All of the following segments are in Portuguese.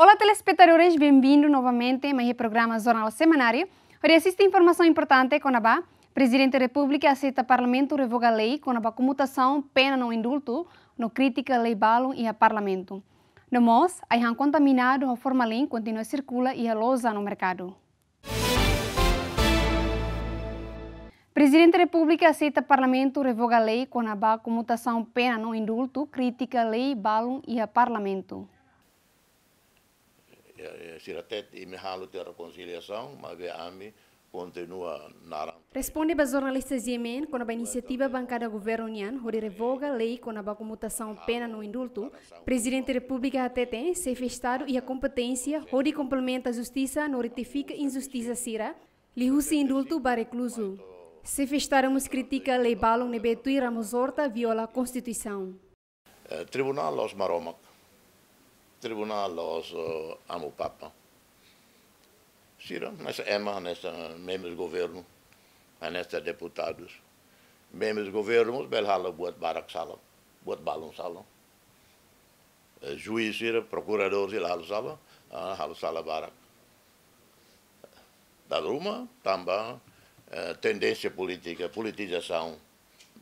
Olá, telespectadores, bem-vindo novamente a mais programa Jornal Semanário. Hoje assiste informação importante com a Presidente da República aceita Parlamento revoga a lei com a comutação pena no indulto, no crítica a lei Balon e a Parlamento. No MOS, a han contaminado a formalin continua a circula e a lousa no mercado. Presidente da República aceita Parlamento revoga a lei com a comutação pena no indulto, crítica a lei Balon e a Parlamento. É, é, Responde para jornalistas Yemen com a iniciativa bancada governo União, onde revoga a lei com a comutação pena no indulto, presidente da República ATT, chefe Estado e a competência, onde complementa a justiça, não retifica injustiça sira, lihusi indulto para recluso. Chefe Estado critica a lei balão nebetu e Ramos Horta viola a Constituição. Tribunal aos tribunal also am o Papa. Sira, nessa EMA, nessa er do governo, nessa er deputados, governo governos, belhala buat barak salam, buat balon salam. Juiz, eh, sira, procurador, sira, hal salam, ah, hal salam barak. Da Luma, tamba, eh, tendência política, politização.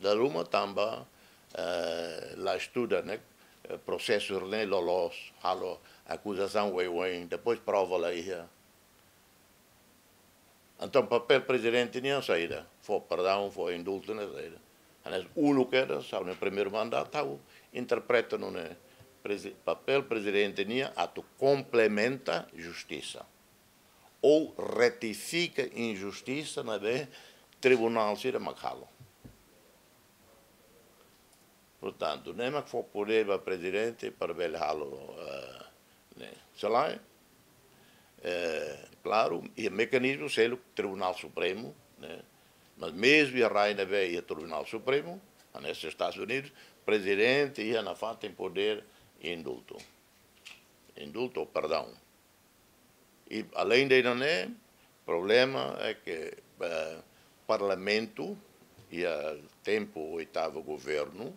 Da Luma, tamba, eh, la estuda, né? Eh, processo René Lolós, acusação Weiwen, depois prova lá ia. Então, papel presidente não saída. Foi perdão, foi indulto, não né, saída. Mas o lugar, sabe, no primeiro mandato, tá, interpreta no né, papel presidente não ato complementa justiça. Ou retifica injustiça na né? tribunal, se macalo. Portanto, Nemak para o presidente per velhalo uh, eh, né, lá é, claro, e o mecanismo é o Tribunal Supremo, né, mas mesmo a Rainha e o Tribunal Supremo, nos Estados Unidos, presidente e na fato em poder indulto. Indulto, perdão. E além de não é, problema é que o uh, parlamento e o tempo oitavo governo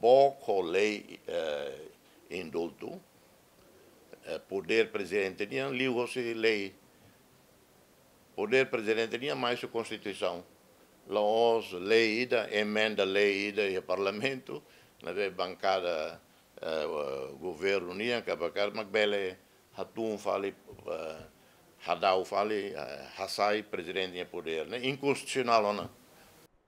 Bokolei eh, indulto, eh, poder presidente tinha livro-se lei, poder presidente tinha mais a Constituição, laos lei ida, emenda lei ida e parlamento, na vez bancada uh, governo que ka bakar magbele hatun fali uh, eh, hadau fali uh, eh, hasai presidente poder né inconstitucional ou não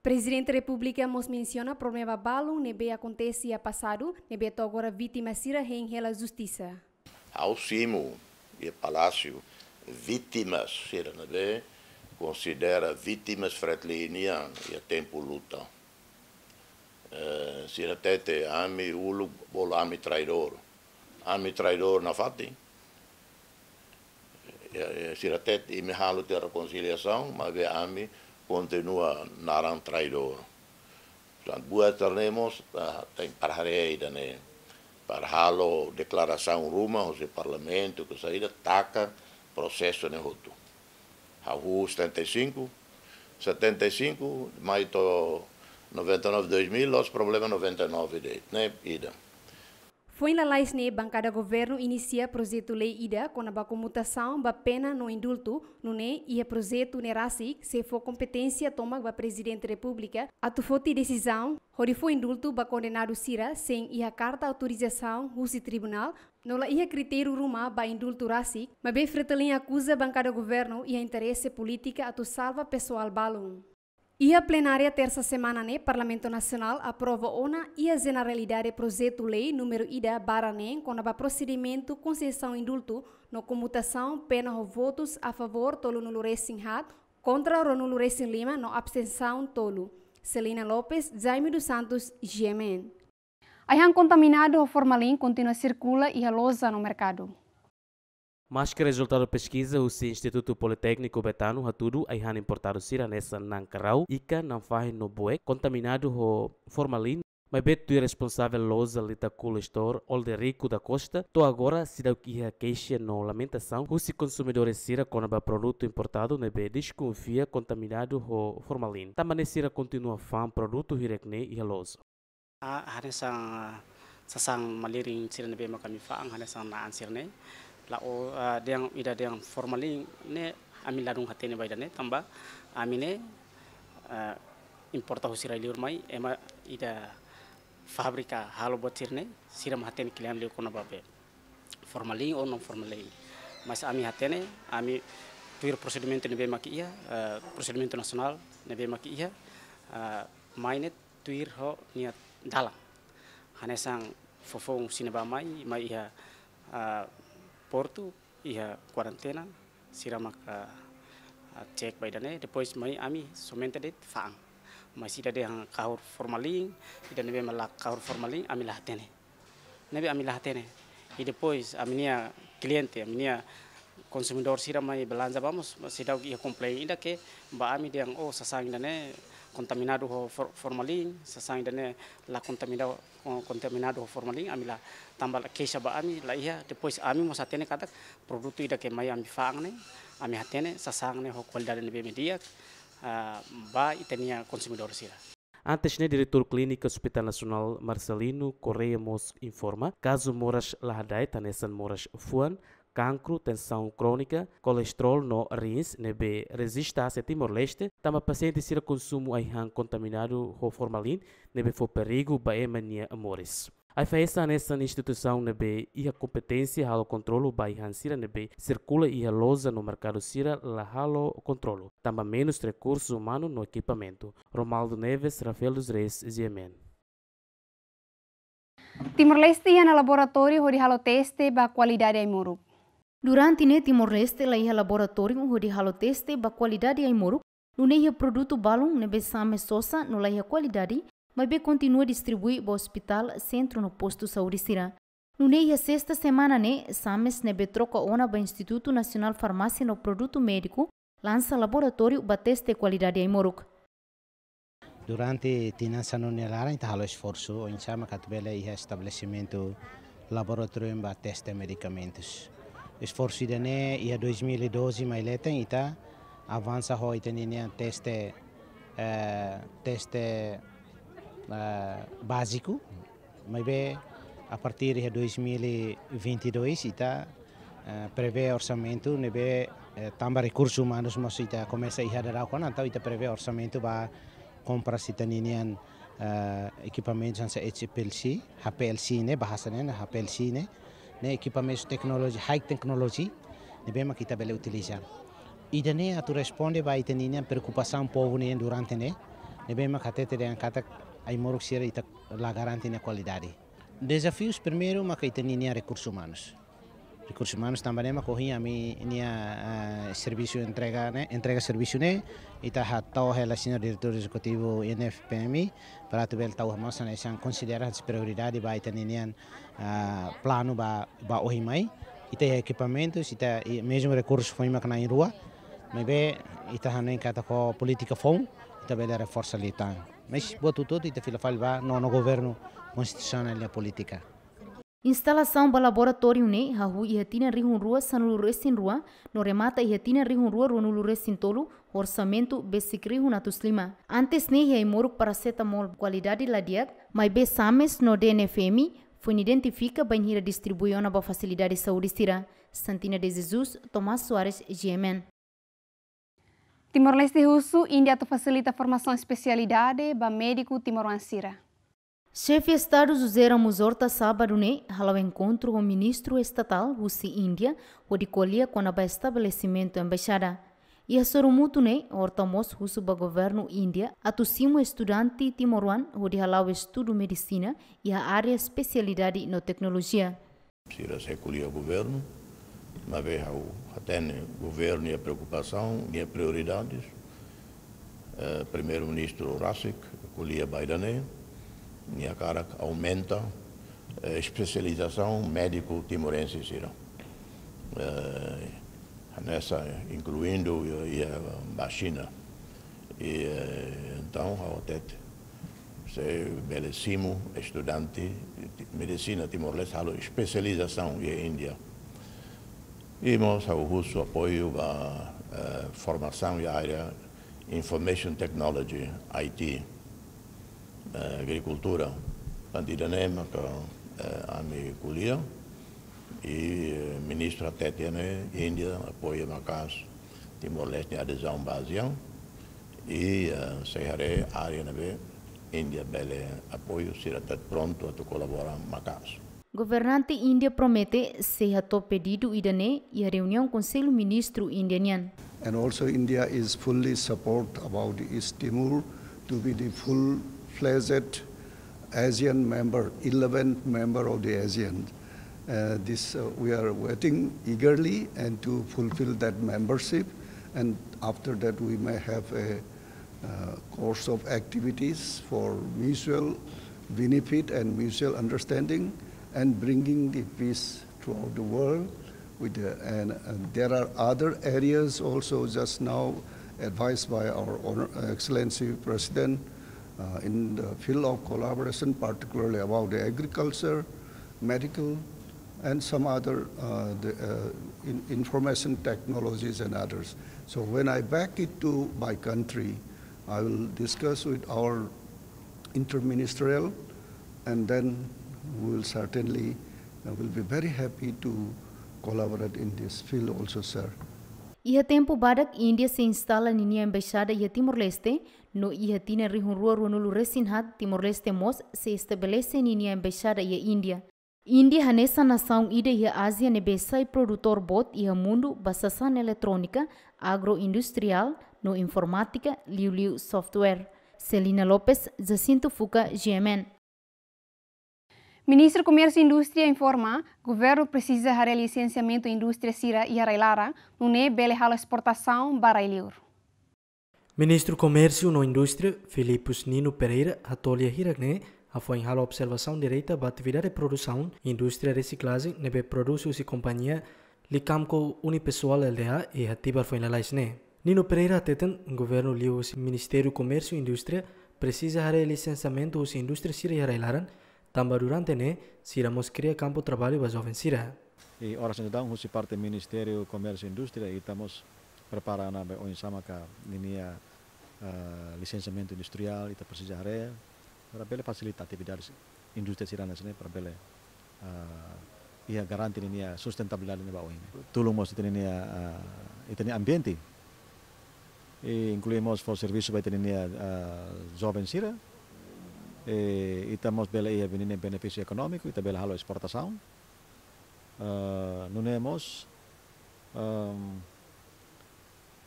Presidente da República nos menciona problema balo nebe acontece a passado, nebe to agora vítima sira em rela justiça. Ao cimo e palácio, vítimas sira nebe considera vítimas fretlinian e a tempo luta. Uh, sira tete ami ulu bol ami traidor. Ami traidor na fati. Eh, sira tete e me halo ter reconciliação, mas ve ami continua naran traidor. Portanto, buetaremos uh, eh, tem parhareida, né? Para Parhalo declaração ruma, o parlamento, que saída, taca processo né roto. Rahu 75, 75, mais 99, 2000, os problemas 99 dele, né? Ida. Foi na Laisne, bancada governo inicia projeto Lei Ida com a comutação da pena no indulto, no ne e a projeto nerasi se for competência toma o presidente da república, a foti decisão, hori foi indulto ba o sira sem a carta autorização do tribunal, no lá, ia critério ruma ba indulto rasi, mas bem fretelin acusa bancada governo e a interesse política atu salva pessoal balão. E a plenária terça semana né Parlamento Nacional aprova ona e a generalidade projeto lei número ida barra né com o procedimento concessão indulto no comutação pena votos a favor tolo no Luresinhat contra o Resin Lima no abstenção tolo. Celina Lopes, Jaime dos Santos, Gemen. Aí contaminado o formalin continua circula e a lousa no mercado. Mas que resultado da pesquisa, o Instituto Politécnico Betano atudo a han importado sira nessa nancarau ica que não no bué contaminado o formalin mas Beto responsável Loza Lita Colastor Olderico da Costa, to agora se dá que a queixa no lamentação, os consumidores é sira com o produto importado nebe né desconfia contaminado o formalin. Também sira continua fã produto hirekne e lozo. A ah, haresang sasang maliring sira nebe makami fã haresang naan sira ne. la o deang ida deang formali ne ami ladung hatene baida ne tamba ne importa husira liur mai ema ida fabrika halo botir ne siram hatene kiliam liur kona babe formali o non formali mas ami hatene ami tuir ne be maki ia prosedimento nasional ne be maki ia mainet tuir ho niat dalang hanesang fofong sinaba mai mai ia Porto ia quarantena sirama ka cek baidane depois mai ami somente det faang masih ada yang kahur formalin dan nabi malak kahur formaling, ami lahtene nabi ami lahtene i depois aminia cliente aminia consumidor sirama belanja vamos sidau ia komplain ida ke ba ami yang oh sasang dane contaminado ho formalin sa dene la contaminado contaminado ho formalin ami la keisha ba ami la iha depois ami mo sa tene katak produto ida ke mai ami faang ne ami hatene sa ne ho kualidade ne be media ba itenia consumidor sira Antes, né, diretor clínico Hospital Nacional Marcelino Correia Mos informa caso Moras Lahadai, Tanesan Moras Fuan, cancro, tensão crônica, colesterol no rins, nebe a Timor-Leste, tama paciente se consumo ai contaminado com formalin, nebe fo perigo bae mania amores. A FESA nessa instituição nebe e a competência halo controlo bai hansira nebe circula e a lousa no mercado sira la halo controlo. Tamba menos recursos humanos no equipamento. Romaldo Neves, Rafael dos Reis, Ziemen. Timor-Leste e na laboratório onde halo teste ba qualidade é muro. Durante Timor-Leste la ia laboratório onde halo teste ba qualidade ai moru, no neia produto ne nebe same sosa no la ia qualidade, mas be continua distribui ba hospital centro no posto saúde sira. No neia sexta semana ne, sames nebe troca ona ba Instituto Nacional Farmácia no Produto Médico, lança laboratório ba teste qualidade ai moruk. Durante tinança no lara, então halo esforço, em chama catbele ia estabelecimento laboratório ba teste medicamentos. de sforzidane ia 2012 mas ele tem ita tá? avança ho itaninia teste uh, teste uh, básico mas be a partir de 2022 ita uh, prevê orçamento nebe né, uh, tamba recursos humanos mas ita começa a dar com então ita prevê orçamento para comprar itaninia uh, eh, equipamentos ansa HPLC HPLC né bahasa né HPLC né né, equipamentos de tecnologia, high technology, né, bem aqui também utilizar. E daí a tu responde vai ter nenhuma preocupação povo nem durante né, devemos né, que até ter um aí moro que será tá, a né, qualidade. Desafios primeiro, mas que tem nenhuma recursos humanos recursos humanos também mas corria a minha serviço entrega né entrega serviço né e tá hatau ela senhor diretor executivo NFPM para tu bel tau mas né são consideradas prioridade vai ter nian plano ba ba ohimai e tem equipamentos e tá mesmo recursos foi mas na rua mas bem e tá nem cata com política fom e tá bel reforça ali tá mas boa tudo e tá fila falva no no governo constitucional e política Instalação para laboratório ne hahu ihetina rihunrua rua no remata ihetina rihunrua runuluresintolu orçamento lima. Antes ne hei moruk paracetamol qualidade ladiak, mas sames no DNFM foi identifica banheira distribuiu na facilidade de saúde Santina de Jesus, Tomás Soares, GMN. Timor-Leste Russo, Índia facilita formação especialidade para médico timorense. Chefe-Estados uséramos horta sábado né, ao encontro com o ministro estatal Rússia Índia, o de colher quando o estabelecimento embaixada. E a sorumuto né, horta russo para governo Índia, atucimo estudante timoruan, o de halau estudo medicina e a área especialidade no tecnologia. Se irá recolher o governo, mas veja até o governo e a preocupação e as prioridades, eh, primeiro-ministro Rasik, a Baidané, Niacara aumenta a é, especialização médico-timorense Ciro. É, nessa, incluindo a China. E, é, então, até se belíssimo estudante de medicina timor-leste, especialização em Índia. E nós, o russo, apoio a, formação e área Information Technology, IT. Eh, agricultura Pandiranema, que eh, a me colhia, e eh, ministro até tiene Índia, apoia Macas, Timor-Leste, adesão Basião, e uh, Serraré, área na Índia, bele apoio, será pronto a colaborar Macas. Governante Índia promete se hatou pedido idane e a reunião Conselho Ministro Indianian. And also India is fully support about East Timor to be the full plays ASEAN member, 11th member of the ASEAN. Uh, this uh, we are waiting eagerly and to fulfill that membership, and after that we may have a uh, course of activities for mutual benefit and mutual understanding, and bringing the peace throughout the world. With uh, and, and, uh, there are other areas also just now advised by our Honor, Excellency President uh, in the field of collaboration, particularly about the agriculture, medical, and some other uh, the, uh, in information technologies and others. So when I back it to my country, I will discuss with our interministerial, and then we will certainly uh, will be very happy to collaborate in this field also, sir. Iha tempo badak India se instala en Inia Embaixada y Timor-Leste, no iha um rua runulu resinhat Timor-Leste mos se estabelece en Inia Embaixada y India. India nessa nação ida iha Ásia nebessa produtor bot iha mundo basasan eletrônica, agroindustrial, no informática, liu-liu software. Celina Lopes, Jacinto Fuca, GMN. Ministro Comércio e Indústria informa que o governo precisa de licenciamento da indústria Cira e Arailara, no é bela exportação para Eliur. Ministro Comércio e Indústria, Filipe Nino Pereira, Atolia Hiragné, a foi em observação direita da atividade de produção, indústria reciclagem, nebe produtos e companhia, licamco unipessoal LDA e Ativa foi na Nino Pereira teten, governo liu Ministério Comércio e Indústria, precisa de licenciamento da indústria Cira e Arailara, Tamba durante ne, siramos crea campo trabalho para los sira. E ora sendo dão husi parte Ministério Comércio e Indústria e estamos preparando a o insama ka linia uh, eh, licenciamento industrial ita precisa área para bele facilitar atividades indústria sirana sini para bele uh, eh, ia garante linia sustentabilidade ne oin Tulung mos linia uh, eh, itani ambiente. E incluimos for servicio para ter linia uh, sira E, ita mos bela ia ne benefício econômico, ita bela halo exportação. Uh, eh, nunemos um,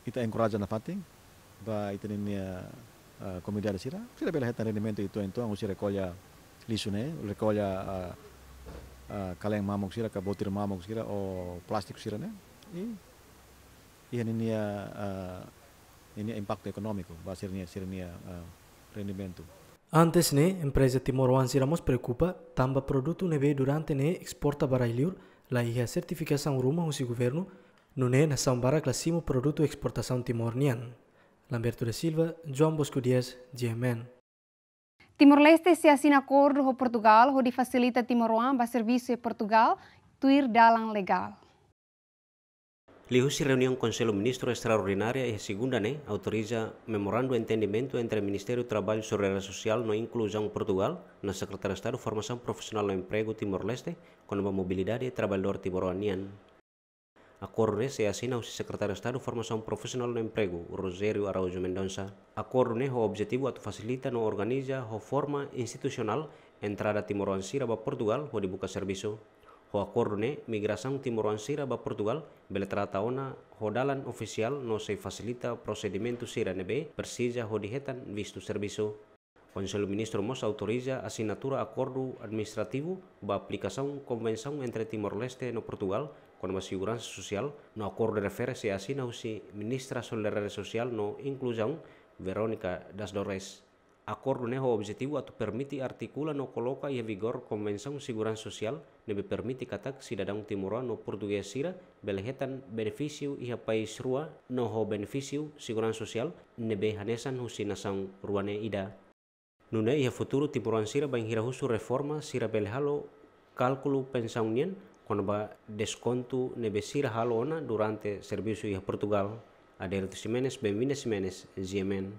ita encoraja na fatin, ba ita ninia uh, eh, de sira. Sira bela heta rendimento itu então, usira recolha lixo, rekolia Recolha uh, uh, kaleng mamok sira, botir mamok sira, o plastik sira, ne, E ia ninia uh, ninia impacto ekonomiku, ba sirnia, sirnia uh, rendimento. Antes ne empresa timoruansi ramos preocupa tamba produto nebe durante ne exporta baralhur la ia certificação ruma usi governo non é nação bara classimo produto exportação timornian. Lamberto da Silva, João Bosco Dias, GMN. Timor-Leste se assina acordo com Portugal, onde facilita Timor para serviço em Portugal, tuir dalang legal. Liuse reunión con selo ministro extraordinaria e segunda né autoriza memorando de entendimento entre o Ministério do Trabalho sobre a Social no Inclusão Portugal, na Secretaria de Estado Formação Profissional no Emprego Timor-Leste, com a mobilidade e trabalhador timoraniano. Acordo ne se assina o secretário de Estado Formação Profissional no Emprego, Rogério Araújo Mendonça. Acordo né o objetivo ato facilita no organiza o forma institucional entrada timorancira para Portugal o de busca serviço. migrasang Timor timoruansira ba Portugal, beletrataona hodalan ofisial no se facilita procedimento sira nebe, persija hodihetan visto serviso. Konselu Ministro Mos autoriza assinatura acordo administrativo ba aplicação convenção entre Timor-Leste no Portugal kon a social no acordo referese se a Ministra Solidariedade Social no Inclusão Veronica das Dores acordo né, ho objetivo atau permiti articula no coloca e vigor Convenção Segurança Social nebe permiti katak cidadão timoran no sira belhetan benefício e país rua no ho benefício Segurança Social nebe hanesan husinasang ruane ida. Nune ia futuro timoran sira bang husu reforma sira belhalo kalkulu pensão nien konoba desconto nebe sira halona durante serviço ia Portugal. Adelto Simenes, Benvindes menes Ziemen.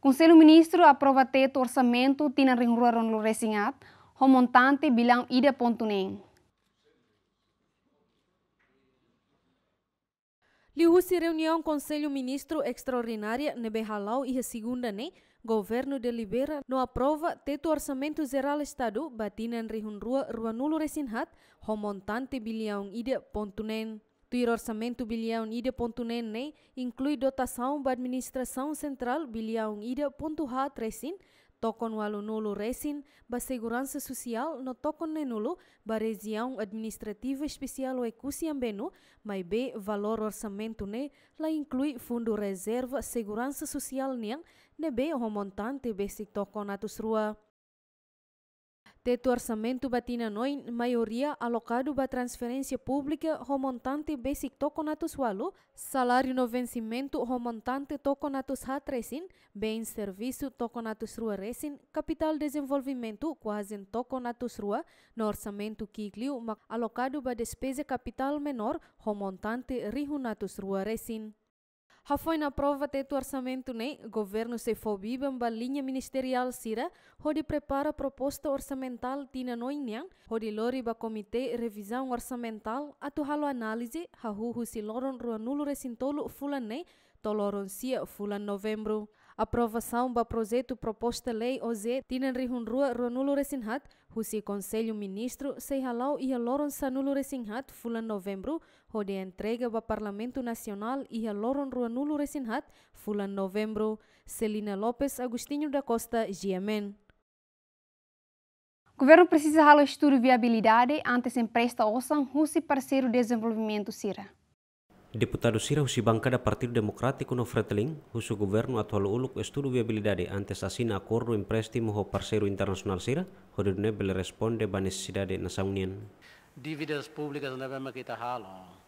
Conselho Ministro aprova teto orçamento tina ringruaron lo resingat, ho montante bilang ida pontunen. Liu-se reunião Conselho Ministro Extraordinária Nebehalau e a segunda ne, Governo delibera no aprova teto orçamento geral Estado batinan rihun rua ruanulo resinhat ho montante bilhão ida pontunen tui orçamento bilhão ida ponto nene né? inclui dotação para administração central bilhão ida ponto ha tresin tokon walu nulu resin ba segurança social no tokon nenulu ba região administrativa especial o ekusiambenu mai be valor orçamento ne né? la inclui fundo reserva segurança social niang ne be homontante basic tokon atus rua Teto orçamento batina noin maioria alocado ba transferência pública remontante basic toconatus walu, salário no vencimento remontante toconatus hatresin, bem serviço toconatus rua resin, capital desenvolvimento quase toconatus rua, no orçamento mak alocado ba despesa capital menor homontante rihunatus rua resin. Rafoina aprova teto orçamento nem governo se fobiba linha ministerial sira, hodi prepara proposta orçamental tina noinhang, hodi lori ba comitê revisão orçamental atu halo análise, hahuhu si loron ruanulo recintolo fulan nem, né? toloron sia fulan novembro. Aprovação ba projeto proposta lei OZ tina rihun rua ruanulo recinhat, husi conselho ministro se halau ia loron sanulo resinhat fulan novembro, onde a entrega ao Parlamento Nacional e a Loron Ruanulo Resinhat, fulano novembro, Celina Lopes Agostinho da Costa, Giamen. O governo precisa ralar estudo de viabilidade antes empresta oção Rússia parceiro desenvolvimento Sira. Deputado Sira Husibanka da Partido Democrático no Freteling, o governo atual uluk estudo viabilidade antes assina acordo empréstimo ao parceiro internacional Sira, onde o responde à necessidade da Nação União. Dívidas públicas não é que kita ralam.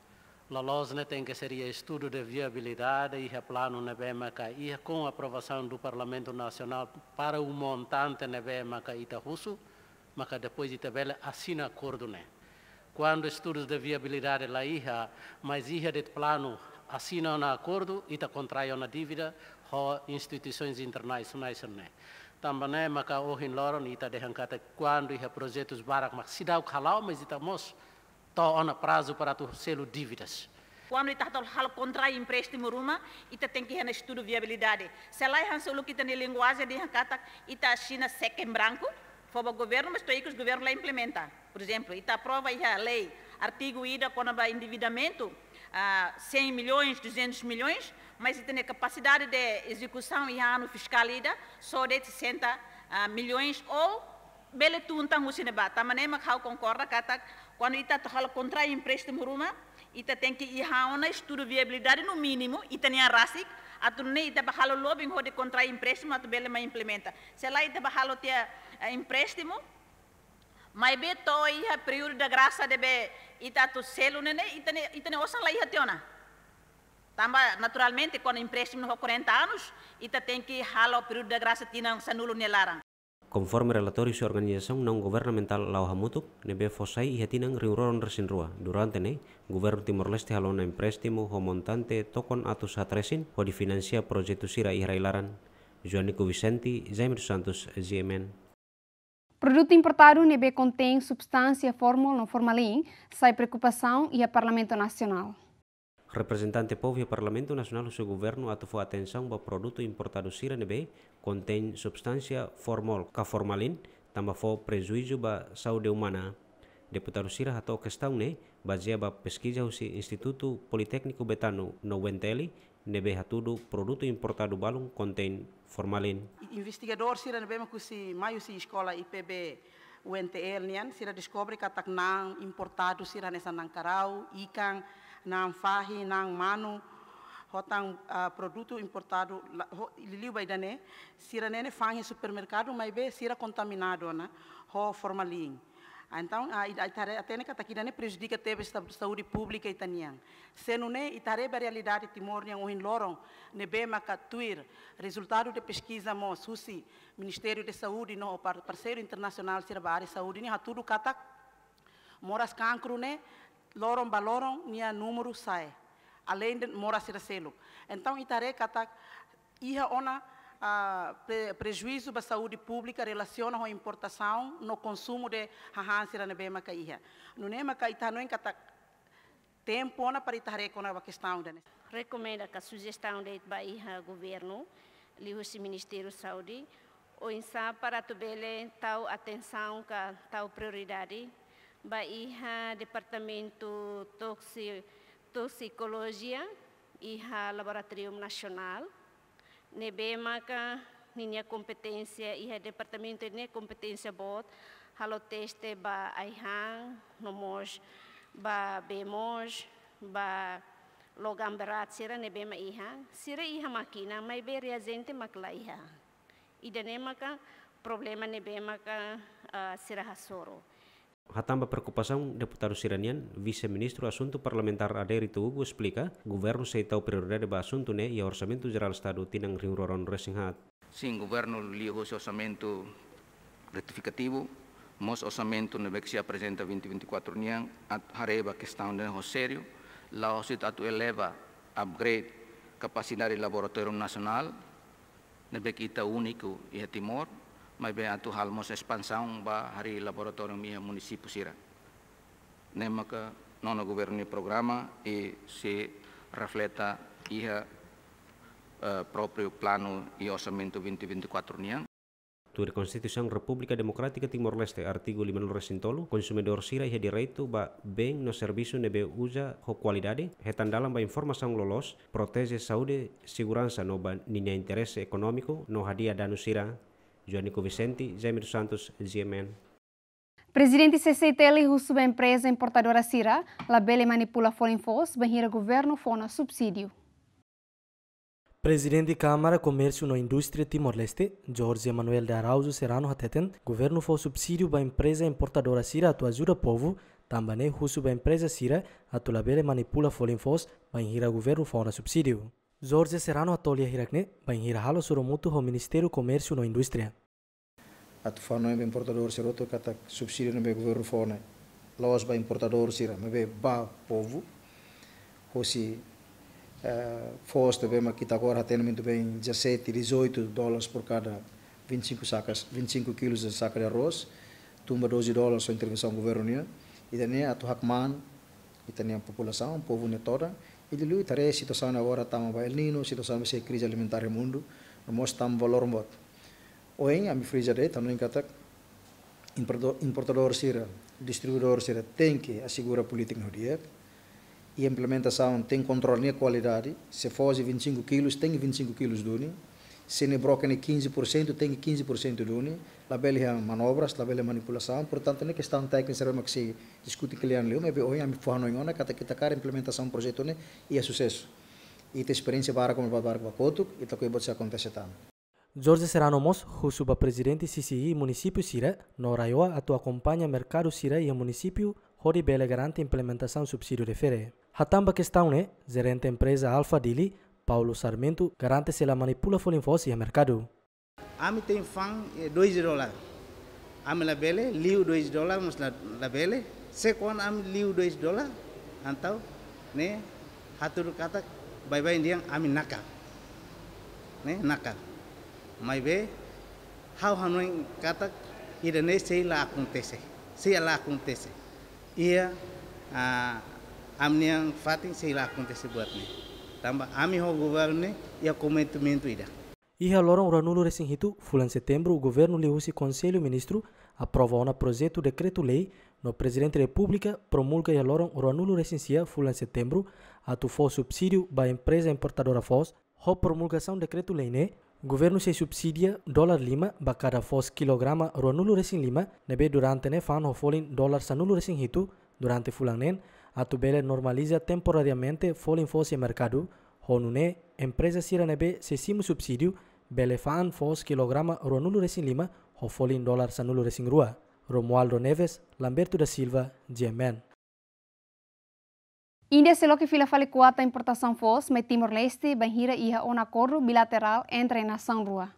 A né, tem que ser estudo de viabilidade e plano na BMK e com aprovação do Parlamento Nacional para o montante na BMK e russo, mas depois de tabela assina acordo né. Quando estudos de viabilidade lá ia, mas ia de plano assina um acordo e tá contrai uma dívida com instituições internacionais né. Também né, mas hoje em Loron e de quando ia projetos barak, mas se dá o calau, mas estamos moço torna prazo para tu selo dívidas. Quando está hal contra empréstimo ruma, ita tem que ir estudo viabilidade. Se lá é o que tem linguagem de hankata, ita tá a China seca em branco, foi o governo, mas tu aí que os governos lá implementa. Por exemplo, ita tá aprova a lei, artigo ida quando vai endividamento, uh, ah, 100 milhões, 200 milhões, mas tem a capacidade de execução e ano fiscal ida só de 60 ah, milhões ou bele tuntang usineba. Tamanema kau concorda katak quando ita fala contra empréstimo ruma, ita tem que ir a estudo viabilidade no mínimo, ita nem a rasik, atu ne ita bahalo lobbying hode contra empréstimo, atu bela mai implementa. Se lá ita bahalo tia eh, empréstimo, mai be to ia prior da graça de be ita tu selo ne ne, ita ne ita ne osan lá ia tiona. Tamba naturalmente quando empréstimo no 40 anos, ita tem que halo prior da graça tina sanulo ne larang. Conforme relatório se organização não governamental lao Hamutu, nebe fosai e retinang resin rua. Durante ne, governo Timor-Leste halou na empréstimo o montante tokon atus hatresin, o de financia projeto sira e railaran. Joanico Vicente, Jaime dos Santos, GMN. Produto importado nebe contém substância fórmula formalin, sai preocupação e a Parlamento Nacional. Representante povo e Parlamento Nacional do seu governo atuou atenção para produto importado que contém substância formal, que formalin, também foi prejuízo para a saúde humana. Deputado Sira atau questão ne baseada pesquisa do Instituto Politécnico Betano no Wenteli nebe hatudo produto importado balung contém formalin. Investigador Sira nebe makusi maio si escola IPB UNTL nian né? Sira descobre que atacnang importado Sira nessa nancarau ikan não fahi não mano, hotang uh, produto importado lilibai dane sira nene fangi supermercado mai be sira contaminado na né? ho formalin ah, então a itare atene né, kata dané prejudica teve saúde pública itanian sendo ne né, itare ba realidade timor nian ohin lorong ne be makatuir resultado de pesquisa mo susi ministério de saúde no parceiro internacional sira ba saúde ni tudo kata moras cancro né? lorong ba lorong nia número sai. Além de mora ser selo. Então Itare kata está, ona uh, pre, prejuízo para a saúde pública relaciona com a importação no consumo de rahansira na bema caia. No nema caia tá não kata tempo na para Itare com a questão da. Recomenda que a sugestão de Bahia governo, liu-se Ministério da Saúde, o INSA para tubele tal atenção, tal prioridade Bahía Departamento Toxicologia Iha Laboratório nebe maka Ninya Competência Iha Departamento de Competência Bot, Halo Teste Ba Aihan, Nomoj Ba bemos Ba Logam Berat Sira nebe Nebema Iha, Sira Iha Makina, Mai Be Reagente Makla Iha. Idanemaka problema Nebemaka uh, ah, Sira Hasoro. Hatam preocupação, deputado iraniano, vice-ministro assunto parlamentar aderitu Hugo explica, governo seitau prioridade ba assunto né e orçamento geral estado tinang rinroron resinghat. Sim, governo liu se orçamento retificativo, mos orçamento ne vexia apresenta 2024 nian at hareba questão de ho sério, la osit atu eleva upgrade capacidade laboratório nacional, ne ita único e Timor, mai be atu halmos expansão ba hari laboratório minha município sira nema ka nono guberni programa e se refleta iha uh, e, proprio plano i osamento 2024 niang tu Konstitusiang Republika Demokratika Timor Leste artigo 560 konsumidor sira ia direito ba bem no ne nebe uja ho kualidade. hetan dalam ba informação lolos protese saude segurança no ba niña interese ekonomiko no hadia danu sira Joânico Vicente, Jaime dos Santos, GMN. Presidente CCTL russo da empresa importadora Sira, labele manipula folinfos, banheira governo fona subsídio. Presidente da Câmara Comércio na Indústria Timor-Leste, Jorge Emanuel de Araújo Serrano Hateten, governo foi subsídio para empresa importadora Sira a ajuda povo, também é russo para empresa Sira, a Labele manipula folinfos, banheira governo fona subsídio. Jorge Serrano Atolia Hirakne, Banhirahalo Suromutu ho Ministério Comércio no Indústria. Atu fano é importador siroto kata subsídio no meu governo fone. Laos ba importador sira, me ba povo. Hosi uh, eh, foste bem aqui agora atendimento bem 17, 18 dólares por cada 25 sacas, 25 quilos de saca de arroz. Tumba 12 dólares a intervenção do governo. E também atu hakman, e também a população, o povo ne toda. Iti lui tare sito agora ora tama ba El Nino, sito sana crise alimentar mundo, está tam valor em a ami freezer tam também katak importador sira, distribuidor sira tem que a política no dia e implementação tem controle na qualidade, se fosse 25 quilos, tem 25 quilos do se ne broken 15%, tem 15% de une, lá bella manobras, lá bella manipulação, portanto, na é questão técnica, era uma que se discute é que leão leu, mas hoje a me forno em ona, kata cara implementação do projeto né, e é sucesso. E a experiência para como para para Kotuk, e tal tá coisa acontece tam. Jorge Serrano Mos, o subapresidente CCI município Sira, no Raioa, atua acompanha mercado Sira e o município Hori Bela garante implementação subsídio de fere. Hatamba questão né, gerente empresa Alfa Dili, Paulo Sarmento garante se la manipula folinfose a mercado. Ami tem fan 2 dólar. Ami labele, liu 2 dólar, mas labele. Sekuan ami liu 2 dólar, antau, ne, hatur kata, bye-bye ndiang ami naka. Ne, naka. Mai be, hau hanoi kata, irene sei la acontece. Sei la acontece. Ia, uh, ah, amni yang fatin sei la acontece buat nih. Tamba ami o governo e a cometimento ida. E a lorong ranulu recém hitu, fulan setembro, o governo lhe conselho ministro aprovou na projeto decreto-lei no presidente da república promulga e a lorong ranulu sia fulan setembro tufo subsídio ba empresa importadora FOS ho promulgação decreto-lei né governo se subsidia dólar lima ba cada FOS quilograma ranulu resing lima nebe durante né fan ho folin dólar sanulu recém hitu durante fulan nen atubere normaliza temporariamente folin fosse mercado, honune empresa siranebe sesimu subsidio bele faan fos kilograma ronulu resing lima ho folin dolar sanulu resing rua. Romualdo Neves, Lamberto da Silva, GMN. Índia se que fila fale quata importação fos, mas Timor-Leste banhira ia um acordo bilateral entre nação rua.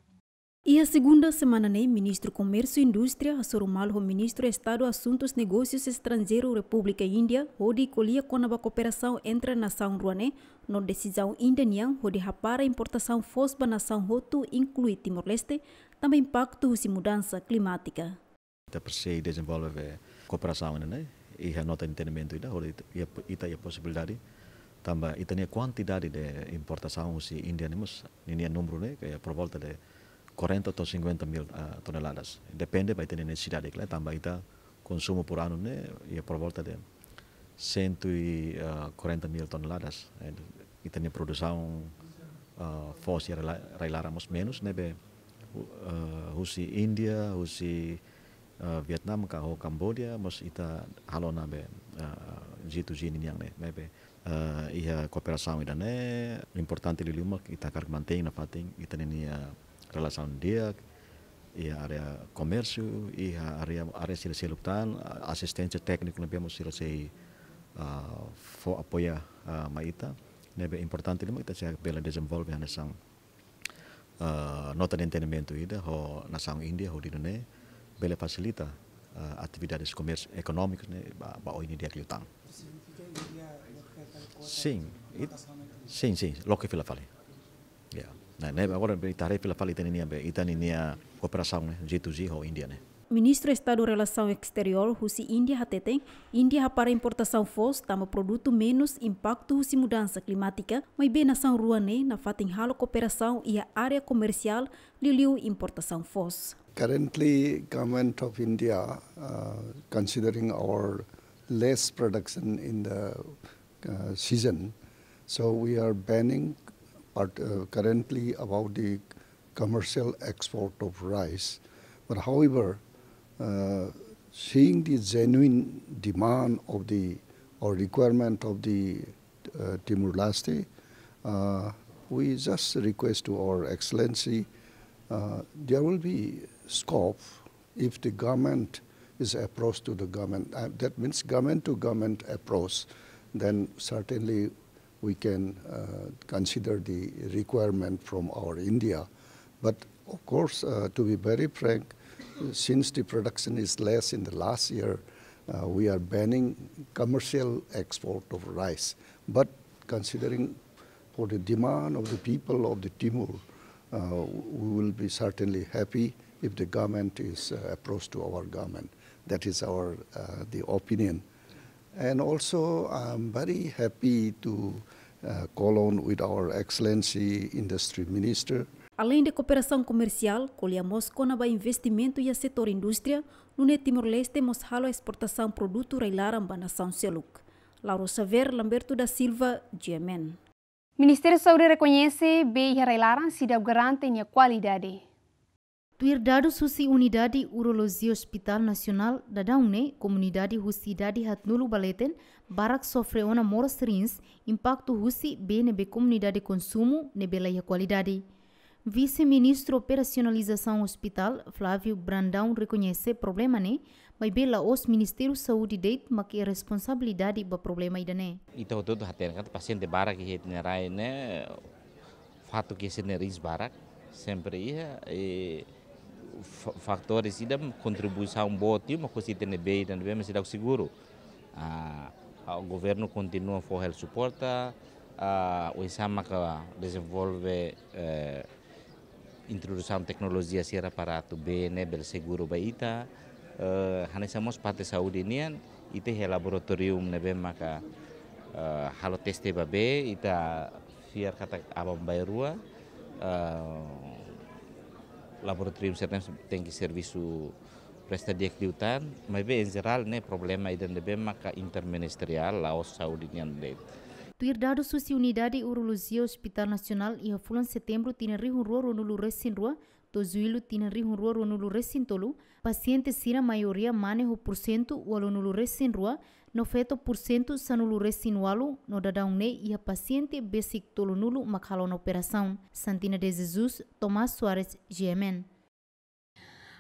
E a segunda semana, o né, ministro Comércio e Indústria, Malho, ministro Estado Assuntos Negócios Estrangeiros República Índia, onde colhia a cooperação entre a nação ruané, né, no decisão indanian, onde rapar a importação fosba nação roto, inclui Timor-Leste, também impacto se mudança climática. Kita se desenvolve cooperação, né, né e renota entendimento, ida, onde está a possibilidade, também tem a quantidade de importação se Índia, né, mas, né, número, é por volta de 40 atau 50 mil uh, toneladas. Depende, vai ter necessidade, claro, tamba ita consumo por ano, né, e por volta de 140 ah, mil toneladas. E ne produção uh, ah, fóssil, relaramos menos, né, be, uh, husi India husi uh, Vietnam, ho Cambodia, mos ita halona be, uh, jitu jini yang, né, be, uh, ia cooperação ida, né, importante liliumak, ita karg mantém na fating, ita ni uh, relação dia iya area a iya área comércio e a área área silutan assistência técnica na bemos sila sei ah, fo apoia uh, ya, ah, maita né bem importante lima kita saya bela desenvolve na sang uh, ah, nota de entendimento ida ho nasang India ho dinone bela facilita uh, atividades comércio econômicos né ba, ba ini dia kelutang sim it, sim sim local fila fale yeah Agora nah, militarei pela falita itaninia cooperação eh, G2G ou Índia, né? Ministro Estado Relação Exterior, Husi India Índia India ha para importação FOS tama produto menos impacto Rusi mudança climática, mas bem nação ruane na fatem halo cooperação e a área comercial liliu importação FOS. Currently, government of India, uh, considering our less production in the uh, season, so we are banning but uh, currently about the commercial export of rice. But however, uh, seeing the genuine demand of the or requirement of the uh, Timor Leste, uh, we just request to our Excellency uh, there will be scope if the government is approach to the government. Uh, that means government to government approach. Then certainly we can uh, consider the requirement from our India. But of course, uh, to be very frank, since the production is less in the last year, uh, we are banning commercial export of rice. But considering for the demand of the people of the Timor, uh, we will be certainly happy if the government is uh, approached to our government. That is our uh, the opinion. And also, I'm very happy to Uh, colon with our Excellency Industry Minister. Além de cooperação comercial, colhemos conaba investimento e a setor indústria, no Timor-Leste temos a exportação de produtos produto reilaramba nação Seluc. Lauro Saver, Lamberto da Silva, GMN. Ministério da Saúde reconhece que a relação se dá garante em qualidade. Tuirdado Susi Unidade Urologia Hospital Nacional da Daune, Comunidade Husidade Hatnulu Baleten, Barak Sofreona Moros Rins, Impacto Husi na Comunidade Consumo, Nebeleia Qualidade. Vice-ministro Operacionalização Hospital, Flávio Brandão, reconhece problema, né? Mas bela os Ministério Saúde deit, mas que responsabilidade para problema ida né? Então, todo o paciente Barak e né? Fato que esse nariz Barak, sempre ia. E... fatores idam contribuição um boa uma coisa tem bem também mas está seguro ah, o governo continua a forrar suporta ah, o Isama desenvolve eh, introdução de tecnologia sira para tu bene bel seguro baita uh, hanya sama sepati saudi nian ite e he laboratorium bem maka uh, eh, halo teste babe ita fiar kata abam bayrua uh, eh, laboratorium tecnico servisu presta di diutan, ma in generale ne problema idan debe maka interministerial Laos Saudinian date. Tuirdado Susi di Urologia Hospital Nasional, ia fulan setembru tina rihunrua ronulu resinrua, tozuilu tina rihunrua ronulu pasiente sina sira mane manejo por cento o alonulu 90% são no resinualo no dadaune e a paciente besic tolo nulo macalo na Santina de Jesus, Tomás Soares, GMN.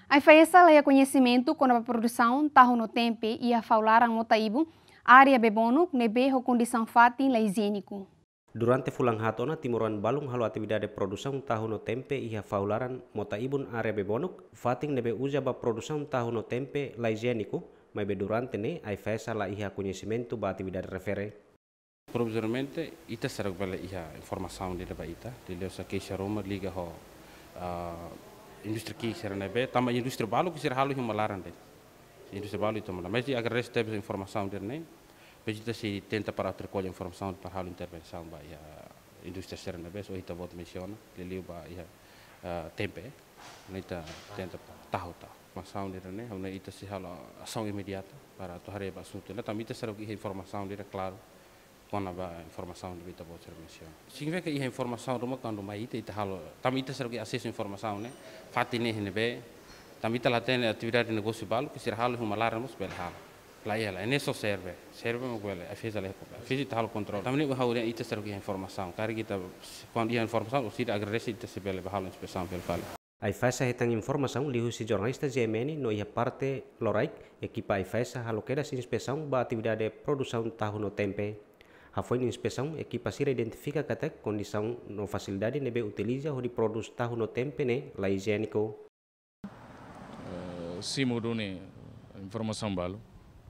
A FAESA leia conhecimento quando a produção tarro no tempo e a faularam no taibo, área bebono, neberro condição fatin la higiênico. Durante fulang hatona timuran balung halu atividade produção tahuno tempe iha faularan mota ibun are bebonuk fating nebe uja ba produção tahuno tempe laizianiku durante ne ai fesa la iha conhecimento ba atividade refere provisoriamente ita sarak bale iha informação de deba ita de leu sa keisha roma liga ho industri ki serana be tamba industri balu ki halu halu laran de industri balu itu mala mas agar resta informação de er nem Pejita se tenta para recolher informação para halu intervenção ba iha industri serana be so ita vot menciona de liu ba iha tempe ita tenta tahu tahu informasaun dira ne hauna ita si hala asong imediata para to hare ba sunto na tam ita saruki informasaun dira klaro kona ba informasaun dira ita bocer misio sing ve ke iha informasaun rumo kan rumo ita ita halo tam ita saruki asis informasaun ne fati ne hene be tam ita laten e atividad di negosi balu ke sir halo huma laramo spel halo Layala, ini so serve, serve mau gue lah, fisik lah ya, fisik tahu kontrol. Tapi ini bahwa dia itu serugi informasi, karena kita kalau dia informasi, usir agresif itu sebelah bahalun spesial A AIFES tem informação liu se jornalista GMN no ia parte Loraik, equipa AIFES haloquedas inspeção ba atividade de produção tarro no tempe. A foi inspeção, equipa sira identifica kata condição no facilidade nebe utiliza o de produz tahu no tempe ne la higiênico. Uh, eh, se mudou informação balo,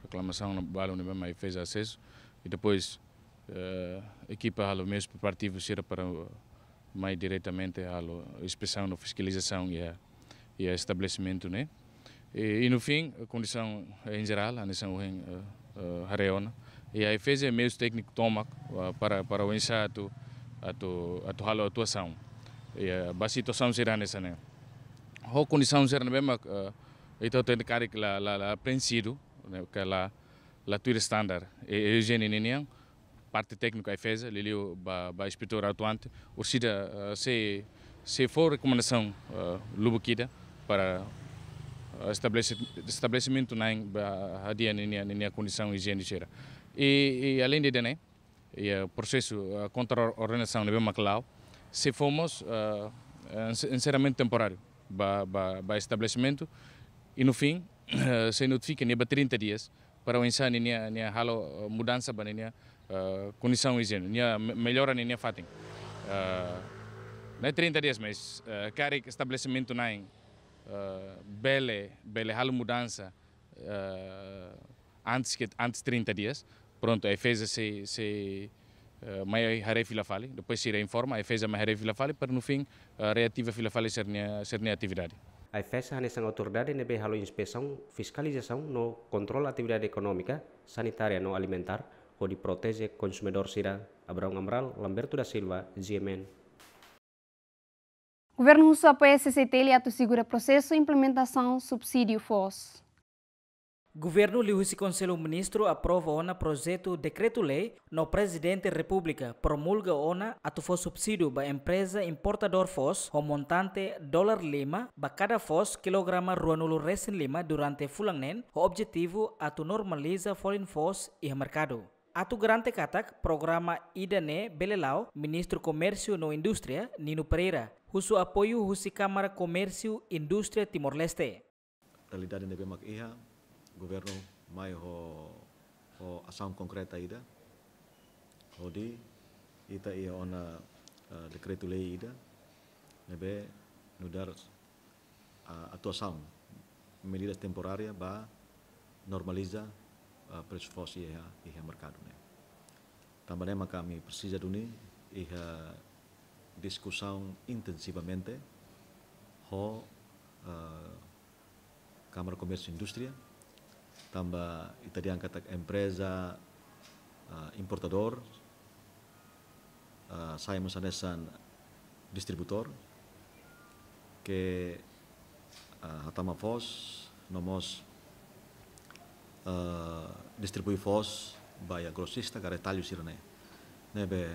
reclamação balo nebe mais fez acesso e depois uh, equipa halo mesmo partido sira para mais diretamente à inspeção, à fiscalização e, a, ao estabelecimento. Né? E, e, no fim, a condição em geral, a nação em eh, eh, Areona, e aí fez o meio técnicos toma eh, para, para o ensaio a tua atuação. E a situação será nessa, né? A condição será bem, então tem que lá, lá, lá, preenchido, né? que lá, lá tudo estándar. E, e, e, parte técnica é fez, ele é escritor atuante, O seja, eh, se, se for recomendação uh, para eh, estabelecimento na dia na condição higiênica. E, e além de né, o processo contra a ordenação de bem maclau, se fomos uh, encerramento temporário para estabelecimento e no fim se notifica em 30 né, dias para o ensaio né, né, mudança, né, eh, condição higiene, nia melhora nia fatem. Eh, não é 30 dias, mas uh, estabelecimento não uh, bele, bele mudança uh, antes que antes 30 dias. Pronto, a fez se se uh, mai harei fila fale, depois se informa, a fez a harei fila fale, para no fim uh, reativa fila fale ser nia ser nia atividade. A FES autoridade nebe né, halo inspeção, fiscalização no controle atividade econômica, sanitária no alimentar, pode proteger consumidor será Abraão Amaral, Lamberto da Silva, GMN. O governo russo apoia a CCT e ato segura processo e implementação subsídio FOS. Governo Liu se Conselho Ministro aprova ONA projeto decreto-lei no Presidente da República promulga ONA ato fos subsídio para empresa importador FOS o montante dólar lima para cada FOS quilograma ruanulo recém lima durante fulang nen o objetivo ato normaliza foreign FOS e mercado. Atu garante Katak, programa Idane Belelau, Ministro Comércio no Industria Nino Pereira, husu apoyu husi kamara Comércio industria Timor-Leste. Realidade nebe mak iha, governo mai ho, ho asam konkreta ida, hodi ita iha ona uh, decreto lei ida, nebe nudar uh, atuação medidas temporárias ba normaliza προσφώσει Iha iha mercado. Né? Ya. Também kami precisa de Iha είχα discussão intensivamente ho uh, eh, Câmara Comércio e Indústria, também italian kata empresa uh, importador, uh, saya mesanesan distributor, ke uh, hatama fos nomos uh, distribui fos by grossista que ga retalho sirne nebe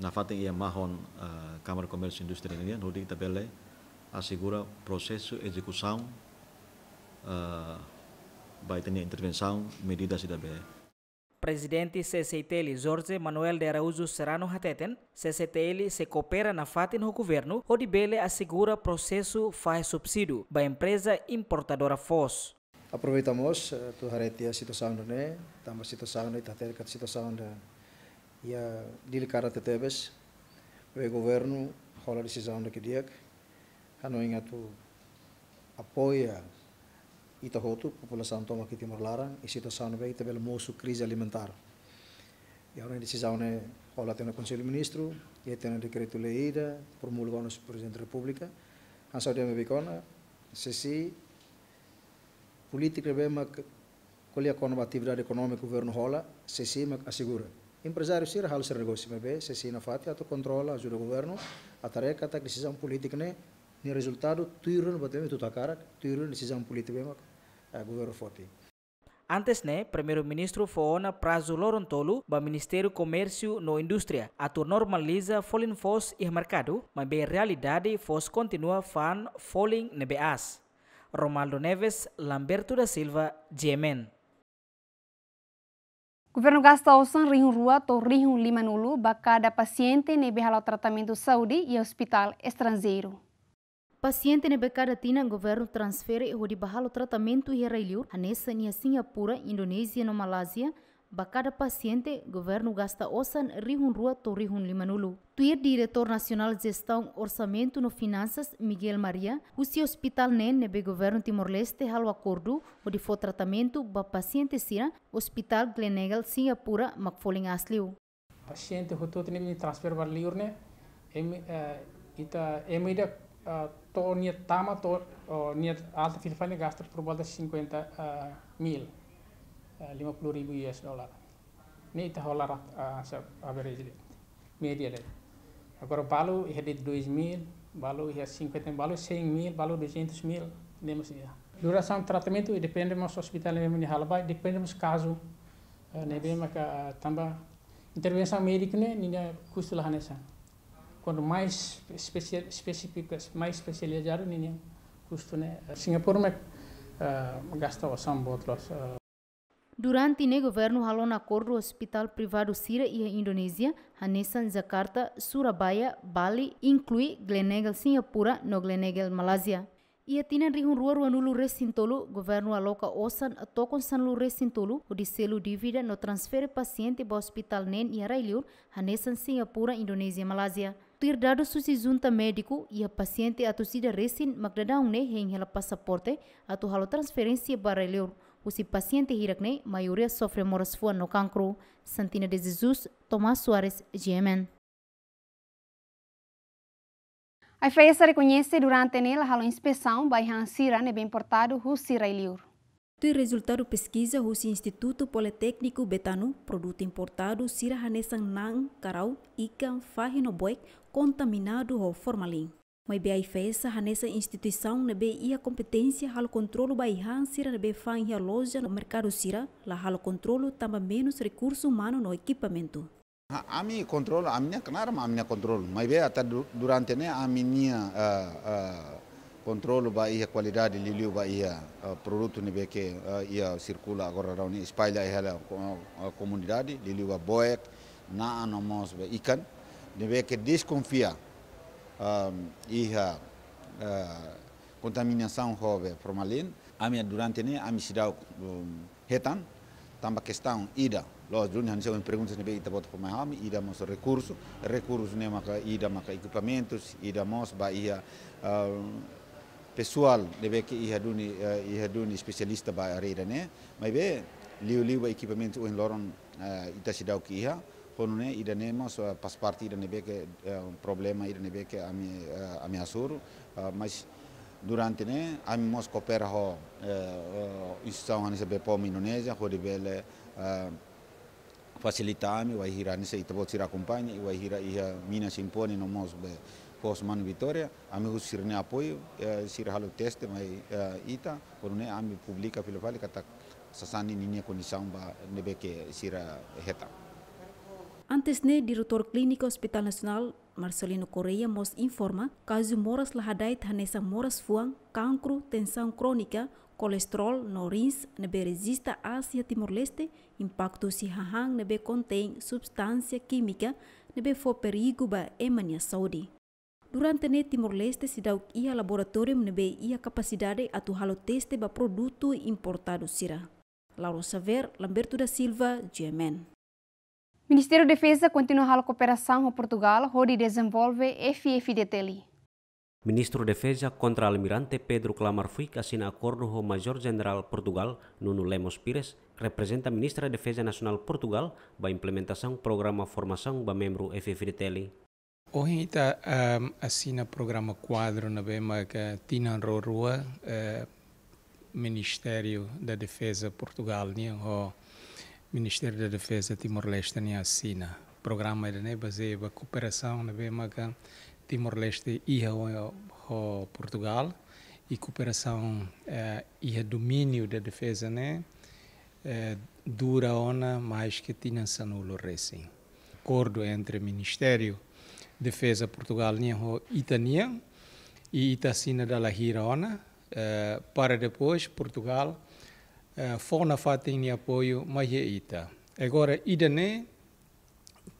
na faten ia mahon uh, Câmara de Comércio e Indústria India no dita bele assegura processo e execução uh, ah, by tenia intervenção medidas ida be Presidente CCTL Jorge Manuel de Araújo Serrano Hateten, CCTL se coopera na FATEN no governo, onde Bele assegura processo faz subsídio da empresa importadora FOS. Aproveitamos, ε, το κατάσταση είναι καλή, η κατάσταση είναι καλή, η ε, κατάσταση είναι η κατάσταση είναι καλή, η κατάσταση είναι χώρα η οποία και κυβέρνηση έχει δείξει ότι η κυβέρνηση δεν είναι καλή, η οποία η κυβέρνηση δεν είναι καλή, η κατάσταση είναι καλή, η του política bema colher com a atividade econômica governo rola se cima assegura empresário se hal o negócio bem se sim na fatia to controla ajuda o governo a tarefa tá decisão política né ni resultado tuirun batendo tudo a cara tuirun decisão política bema a governo forte Antes né, primeiro-ministro Foona prazo Lorontolo, ba Ministério Comércio no Indústria, atu normaliza folin fos e mercado, mas bem realidade fos continua fan folin nebeas. Romaldo Neves, Lamberto da Silva, Jemen. Governo gasta osan rihun rua to rihun limanulu, nulu paciente nebe halau tratamento saúde e hospital estrangeiro. Paciente nebe cada tina governo transfere e hodi bahalo tratamento e anessa hanesa nia Singapura, Indonésia no Malásia, cada paciente, governo gasta osan rihun rua to rihun limanulu. Tuir diretor nacional de gestão orçamento no finanças, Miguel Maria, o se hospital nen nebe governo Timor-Leste halo acordo o de tratamento ba paciente sira hospital Glenegal Singapura makfoling asliu. Paciente hotot ne transfer bar liurne, em eh, ita emida eh, to niat tama to niat alta filfane gastar por volta 50 eh, mil. 50 ribu US dollar. Ini itu holar uh, average rate, media rate. Agora balu é de 2 mil, balu é 50, balu mil, balu 200 mil, nem assim. Duração do tratamento depende do hospital mesmo de Halaba, depende do caso. Ne bem maka tamba intervenção médica né, ninha custo lá nessa. Quando mais específicas, mais especializado nina custo né. Singapura me uh, gasta o sambotlos. Durante né, governo ralou um acordo hospital privado Síria e a Indonésia, Hanesan Jakarta, Surabaya, Bali, inclui Glenegal Singapura no Glenegal Malásia. Ia tina rihun rua rua nulu resintolu, governo aloca osan a tokon san lu resintolu, o diselu dívida no transfere paciente ba hospital nen ia railiur, Hanesan Singapura, Indonésia, Malásia. Tirdado susi junta médico e a paciente atusida resin magdadaung ne heng hela passaporte atu halo transferência para railiur. usi paciente hirak ne maioria sofre morasfua no cancro. Santina de Jesus, Tomás Soares, GMN. A FEA se reconhece durante nela a inspeção by Hansira ne bem importado Russi Railiur. O resultado pesquisa Russi Instituto Politécnico Betano, produto importado Sira Hanesan Nang Karau Ikan Fahinoboik, contaminado ou formalin. Moi é bem ai fesa hanessa instituição na né, be ia competência halo controlo ba ihan sira na né, be fan ia loja no mercado sira, lá halo controlo também menos recurso humano no equipamento. a minha Ami control, aminya kenar a minha controlo Mai bem até durante ne né, aminya uh, uh, controlo ba ia qualidade liliu ba ia uh, produto ne que uh, ia circula agora rauni espalha ia a comunidade liliu ba boek na anomos ba ikan ne que desconfia uh, iha uh, contaminação houve formalin minha durante ne ami sidau um, hetan também questão ida logo lo dunia ni segunda pergunta ni beita bota pemahami ida mos recurso recurso ne maka ida maka equipamentos ida mos ba ia um, pessoal deve que ia duni uh, ia duni especialista ba arena ne mas be liu liu ba equipamento o loron uh, ita sidau que ia Ponune idanemo so pasparti un problema idanebeke ami eh, ami asur eh, mas durante ne ami mo scoper ho eh, istituzione anise bepo Indonesia ho di belle facilità ami vai hira anise itabo ci raccompagna vai hira iha mina simponi no mos be Posman Vittoria, ami usirne apoio, sir halo test mai ita, ponune ami pubblica filofali katak sasani ninia kondisiamba nebeke sira heta. Antes ne diretor Klinik Hospital Nasional Marcelino Correa mos informa kazu moras lahadait hanesa moras fuang kankru tensang kronika, kolesterol, no rins nebe resista Asia Timor-Leste, impacto si hahang nebe contém substansia kimika nebe fo perigo ba emania Saudi. Durante ne Timor-Leste si dau ia laboratorium nebe ia kapasidade atu halo teste ba produtu importado sira. Lauro Saver, Lamberto da Silva, Jemen. Ministério da Defesa continua a cooperação com Portugal, onde desenvolve FFDTLI. Ministro da Defesa Contra-Almirante Pedro Clamar Fuic assina acordo com o Major-General Portugal, Nuno Lemos Pires, representa a Ministra da Defesa Nacional Portugal, para implementação do programa formação para membro FFDTLI. Hoje está um, ehm, assina programa quadro na BEMA que Tina Rorua, uh, Ministério da Defesa Portugal, né? Ministério da Defesa Timor-Leste ne assina programa de ne baseia cooperação na bemaga Timor-Leste e ao Portugal e cooperação eh, e domínio da defesa né eh, dura ona mais que tinha sanulo recém acordo entre Ministério da Defesa Portugal ne Itania e Itacina da Lahira ona eh, para depois Portugal eh, fornafating ni apoio maia ita. Agora, ida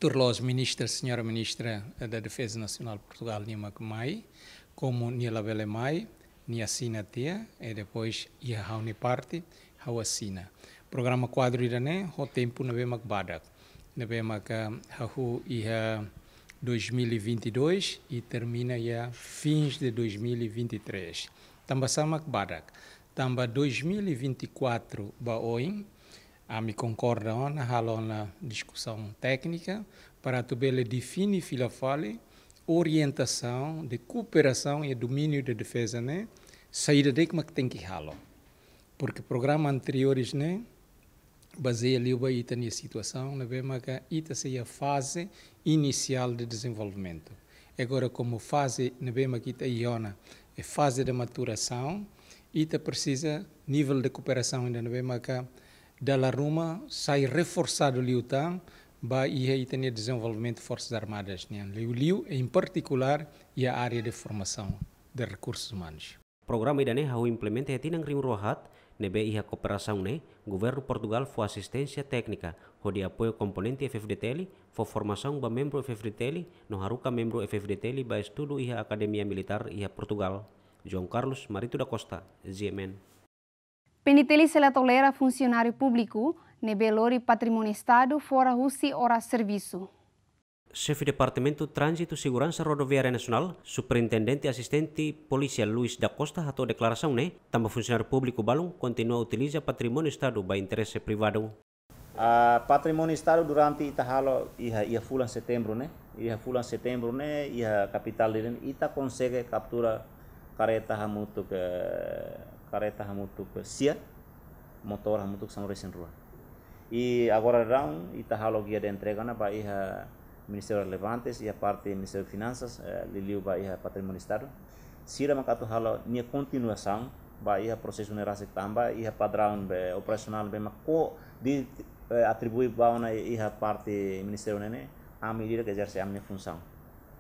turlos ministra, senhora ministra eh, da Defesa Nacional de Portugal, Nima mai, como Nila mai, ni assina tia, e depois ia hauni parte, hau assina. Programa quadro ida ne, ho tempo na bemak badak. Na bemak hahu ia 2022 e termina ia fins de 2023. Tambassamak badak tamba 2024 a ami concorda ona na discussão técnica para tubele define fila orientação de cooperação e domínio de defesa né saída de é que tem que halo porque programa anteriores né baseia ali o ita na situação na vema que ita seja a fase inicial de desenvolvimento agora como fase na vema que ita iona é fase de maturação Ita precisa nível de cooperação ainda não é maca da Laruma sai reforçado o tam ba ia e tem desenvolvimento de forças armadas né o liu em particular e a área de formação de recursos humanos programa idane né? hau implementa e tinang rim rohat nebe iha cooperação né governo Portugal foi assistência técnica ho de apoio componente FFDTL foi formação ba membro FFDTL no haruka membro FFDTL ba estudo iha academia militar iha Portugal João Carlos Marito da Costa, ZMN. Peniteli selatolera funcionário público, nebelori patrimônio Estado fora Rússia ora serviço. Chefe Departamento Trânsito e Segurança Rodoviária Nacional, Superintendente Assistente Polícia Luiz da Costa atou declaração né, também funcionário público Balum continua a utilizar patrimônio Estado para interesse privado. Uh, patrimônio Estado durante itahalo halo ia ia fulan setembro né, ia fulan setembro né, ia capital ita consegue captura kareta hamutu ke kareta hamutu ke sia motor hamutu sanore senrua I agora i tahalo gia de entrega na iha ministerio Relevantes iha parte ministerio de finanzas eh, Liliu iha patrimonio Estado. Sira makato halo nia continuação iha proses nerasi tamba iha padraun be, operasional be mako di eh, atribui ona iha parte ministerio Nene, ami dira que exerce a minha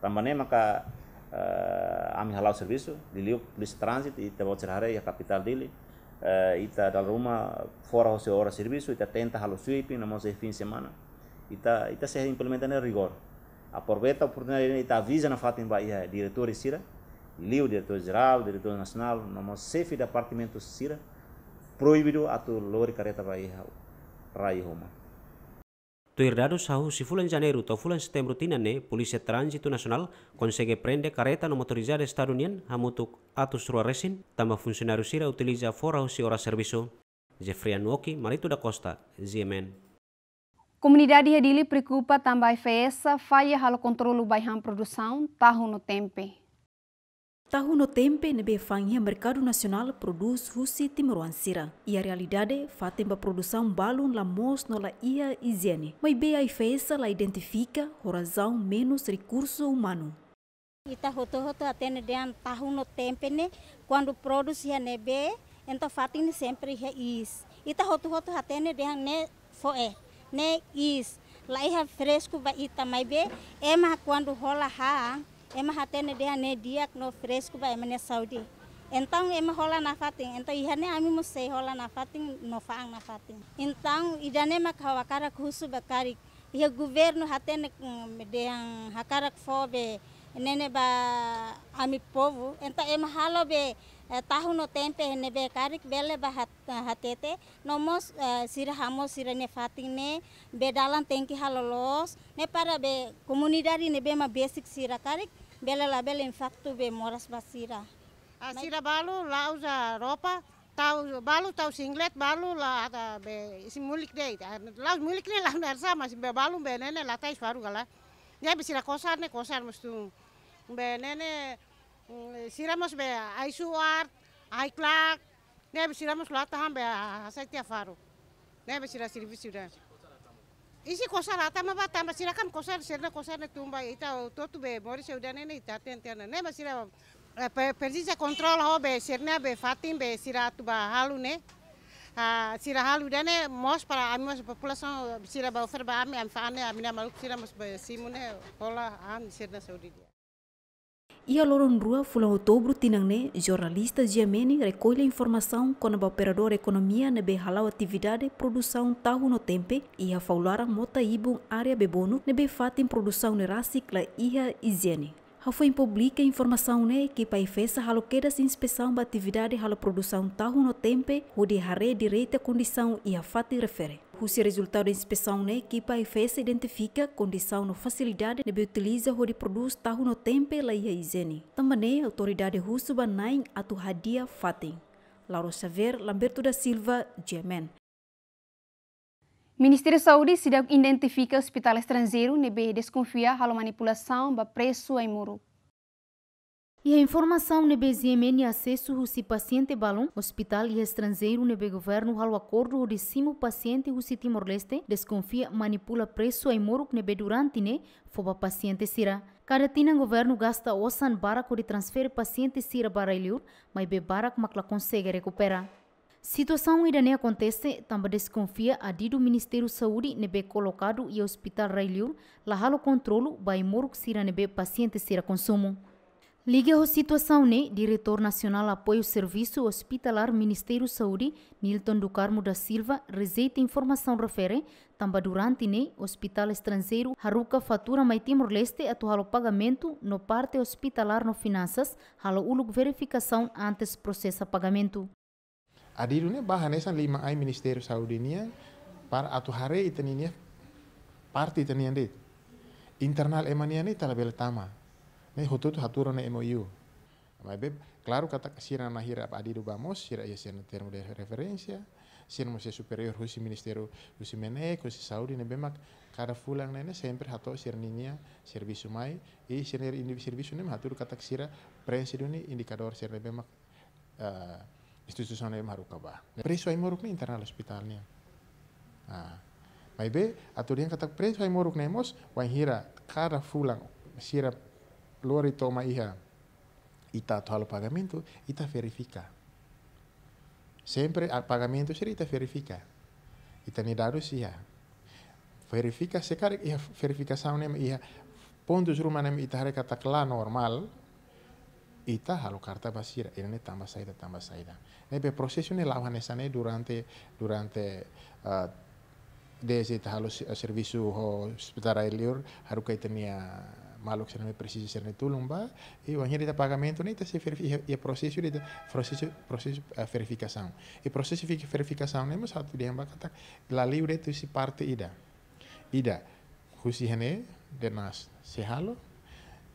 tamba ne maka uh, eh, amin halal serviço diliu polis transit ita bawa cerahare ya kapital dili uh, eh, ita dalam rumah fora hose ora serviço ita tenta halo sweeping namo se fim semana ita ita se implementa ne rigor aproveita a oportunidade ita avisa na fatin ba ia eh, diretor sira liu diretor geral diretor nacional namo chefe de departamento sira proibido atu lori careta ba ia rai homa To ir sahu si fulan janeiro to fulan setembro tinane, polisi Trânsito nasional consegue prender careta no motorizada estadunian hamutuk atus rua resin, tambah funcionário sira utiliza fora si ora serviço. Jeffrey Anuoki, Marito da Costa, ZMN. Comunidade Redili preocupa também FESA, faya halo controlo bairro produção, tarro no tempo. Tahun tempe nebe fangia mercado nacional produz rusi timoruansira. E a realidade fatemba produção balun la mos no la ia higiene. Mai be a IFESA la identifica horazão menos recurso humano. Ita hoto hoto atene dean no tempe ne quando produz ia nebe então fatin sempre ia is. Ita hoto hoto atene dean ne foe ne is. La ia fresco ba ita mai be é mas quando rola ha ema hatene dia ne diak no fresh ba emane saudi Entang ema hola na ento ihane ami mo sei hola na no faang na Entang idane ma kawakara khusu bakari ia governo hatene mm, medeang hakarak fobe nene ba ami povo enta ema halobe. Eh, tahun tempe hene be karik bele ba hatete nomos uh, eh, sira hamo bedalan ne ne be dalan halolos ne para be komunidari ne be ma basic sira karik bele la bele infaktu be moras basira sira balu lauza ropa tau balu tau singlet balu la ada be simulik mulik deh lau mulik ne lau narsa masih be balu be nene latai faru gala ne be sira kosar ne kosar mustu be nene Eh, siramos be ai suar ai klak ne be siramos lata ham be hasaiti afaru ne be sira sirvi sira isi kosa lata ma bata ma sira kam kosa sirna kosa ne tumba ita to be mori se udane ne ita ten ten ne be sira eh, se kontrol ho be sirna be fatim be sira tu ba halu ne ah, sira halu dane mos para mos population sira ba ofer ba ami am ami na maluk sira mos be simune pola an sirna saudi Ia loron rua em outubro tinangne, jornalistas Giamene recolhe informação com a operador economia nebe halau atividade produção tahu no tempe ia faularam mota ibum área bebono nebe fatem produção ne racicla ia higiene. Ha foi publica informação né que pai fez halo inspeção da atividade halo produção tahu no tempe o de hare direita condição ia fati refere. Cujo resultado da inspeção na equipa IFES identifica condição na facilidade de utiliza onde produz tahu no tempo e laia higiene. Também a autoridade russa banain atuhadia hadia fatem. Laura Xavier, Lamberto da Silva, Yemen. Ministério da Saúde se identifica hospital estrangeiro nebe desconfia a manipulação da preço em Moro. E a informação nebe ZMN acesso se paciente balão, hospital e estrangeiro nebe governo ao acordo de cimo paciente o Timor-Leste desconfia manipula preço e morup nebe durante ne foba paciente sira. Cada tina governo gasta osan barak de transfer paciente sira baralhur, mas be barak makla consegue recuperar. Situação ainda nem acontece, também desconfia a do Ministério da Saúde nebe colocado e hospital Railur, lá halo controlo, vai moruk sira nebe paciente sira consumo. Liga a situação né, diretor nacional apoio serviço hospitalar Ministério Saúde, Nilton do Carmo da Silva, receita informação refere, também durante né, hospital estrangeiro, Haruka fatura mai Timor-Leste atual pagamento no parte hospitalar no finanças, halo uluk verificação antes processa pagamento. Adiru ne bahanesan lima ai Ministério Saúde nia, para atu hare itania parte itania de. Internal emania ne talabel tama. Me hututu haturo na MOU. Mas claro kata sira na hira adi do vamos, sira ia sira termo de referência, sira mo superior husi ministeru husi mene, husi Saudi ne bemak kara fulang nene sempre hato sira ninia servisu mai e sira indi servisu ne haturo kata sira presiduni indikador sira ne bemak uh, eh, instituição ne maru kaba. Preço moruk ne internal hospitalnya, ne. Ah. Mas be aturian kata preço moruk ne mos, wan hira cada fulang sira Lori toma hija, ita ita el pagamento, ita verifica. sempre a pagamento se ita verifica. ita ni dado ya. Verifica se iha verifika sama nem hija pontos rumah nem ita hari kata kelar normal. Ita halo karta basira, ini tambah saida tambah saida. Nebe proses ini lawan esane durante durante uh, ah, desi ita halo servisu ho hospitalar elior haru kaitania malok sana precisa ser netulung ba e o anhele da pagamento nem se verifica e processo de processo processo a verificação e processo de verificação nem mas satu dia kata la lei de tu se parte ida ida husi hene de nas se halo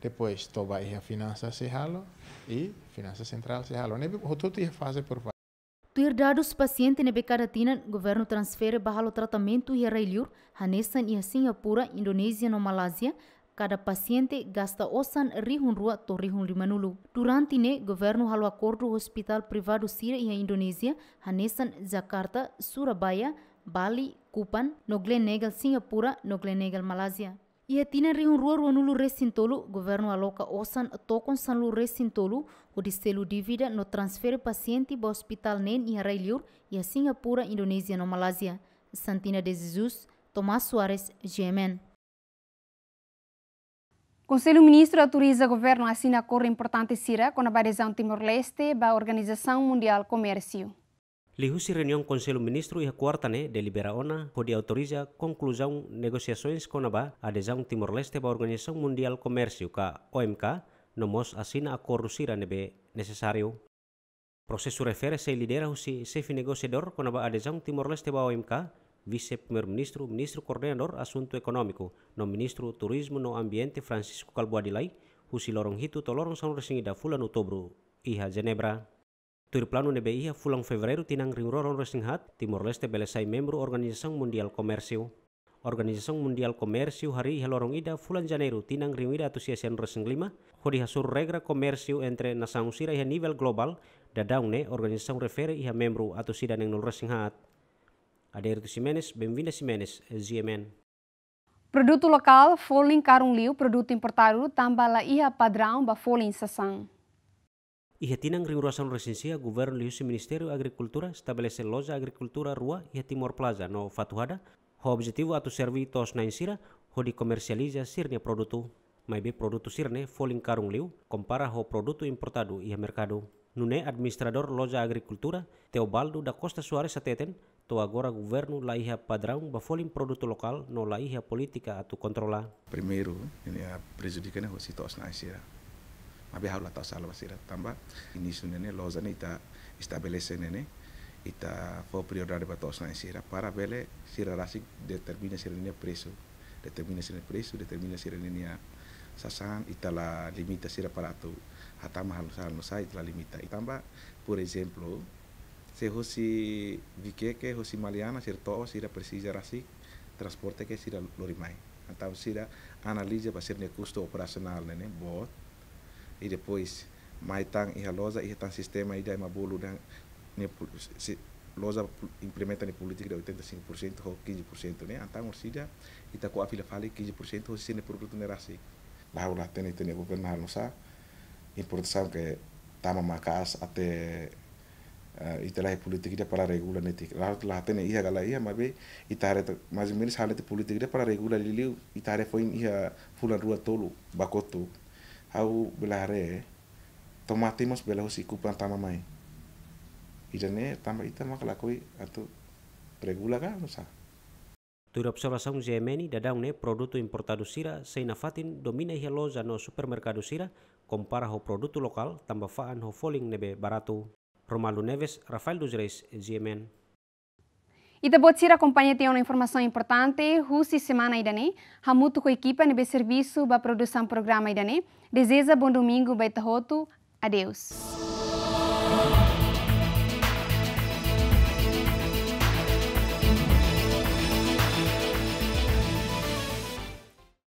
depois toba e a finança se halo e finança central se halo o hototo é fase por fase. Tuir dados paciente nebe kadatinan governo transfere bahalo tratamento e a hanesan e a Singapura, Indonésia no Malásia Kada paciente gasta osan rihun rua to rihun limanulu. Durante ne, governo halu acordo hospital privado Sira iya Indonesia, Hanesan, Jakarta, Surabaya, Bali, Kupan, Negal, Singapura, Negal, Malaysia. Ia tina rihun rua rua nulu resintolu, governo aloca osan tokon sanlu resintolu, o divida no transfer paciente ba hospital nen ia Railiur, iya Singapura, Indonesia, no Malaysia. Santina de Jesus, Tomás Soares, GMN. Conselho Ministro autoriza o governo a assinar acordo importante Sira com a adesão Timor-Leste da Organização Mundial Comércio. Lihusi reunião Conselho Ministro e a quarta né deliberaona pode autoriza conclusão negociações com a adesão Timor-Leste da Organização Mundial Comércio, ka OMK, nomos assina acordo Sira nebe necessário. Processo refere se lidera o chefe negociador com a adesão Timor-Leste da OMK, Primeiro ministro, ministro coordenador asunto econômico, no ministro turismo no ambiente Francisco Calbo Adilai, husi lorong hitu to lorong sanur resingida fulan outubro, iha Genebra. Tur plano nebe iha fulang fevereiro tinang ringroron resinghat, Timor Leste belesai membro Organisasi Mundial Komersio. Organisasi Mundial Komersio hari iha lorong ida fulan Janeiro tinang ring ringwida atusiasian resing lima, hodi hasur regra komersio entre nasang usira iha nivel global, dadaung ne organisasyon refere iha membro atusida neng nul resinghat. Adeirto Simenes, Benvinda Simenes, ZMN. Produto local, karung liu produto importado, la ia padrão ba folhem sassang. Ihatinang ringruasan resensia, governo liu si Ministério Agrikultura, Agricultura estabelece loja agricultura rua iha Timor Plaza, no Fatuhada, ho objetivo atu servi tos na insira, ho di komersializa sirne produto. Maybe produto sirne, Karung carunliu, kompara ho produto importado iha mercado. Nune administrador loja agricultura, Teobaldo da Costa Suarez Ateten, to agora governo la ia padrão, lokal em produto local, no la ia política atu Primeiro, ini a ya, prejudica ho sitos na Sira. Ya. Ma há lá tá salva Sira tamba. Início nene loza ne ita estabelece nene ita fo prioridade para tos na Sira. Ya. Para bele Sira rasi determina Sira nene preso. determina Sira preso, determina Sira nene sasan ita la limita Sira para atu hatama hal sal no sai la limita. Tamba, por exemplo, se vique que hosi maliana sir to sira precisa rasik transporte ke sira lorimai se era analisa para ser custo operacional né bot e depois mai tang iha loza iha tang sistema ida ma bolo dan ne se loza implementa ne política de 85% ou 15% né então se já orsida com a afila fale 15% ou sine produto ne rasik lá o lá tem tem governar não sa importação que tá tama macas até Eh, italahi politikida pala regula netik lahat lahatene iya gala iya mabe itare mazi meni itu te politikida pala regula liliu itare foin iya fulan rua tolu bakoto au belare tomati mos bela husi kupan tama mai idane tama ita makala koi atu regula ka nusa Tura observação gemeni da ne produk tu sira seina fatin domina iha loja no supermercado sira kompara ho produto lokal tambah faan ho foling nebe baratu Romalo Neves, Rafael dos Reis, GMN. E da Botsira acompanha tem uma informação importante. Rusi semana Idané, Ramuto com a equipa no serviço para produção programa idane. Deseja bom domingo, baita roto. Adeus.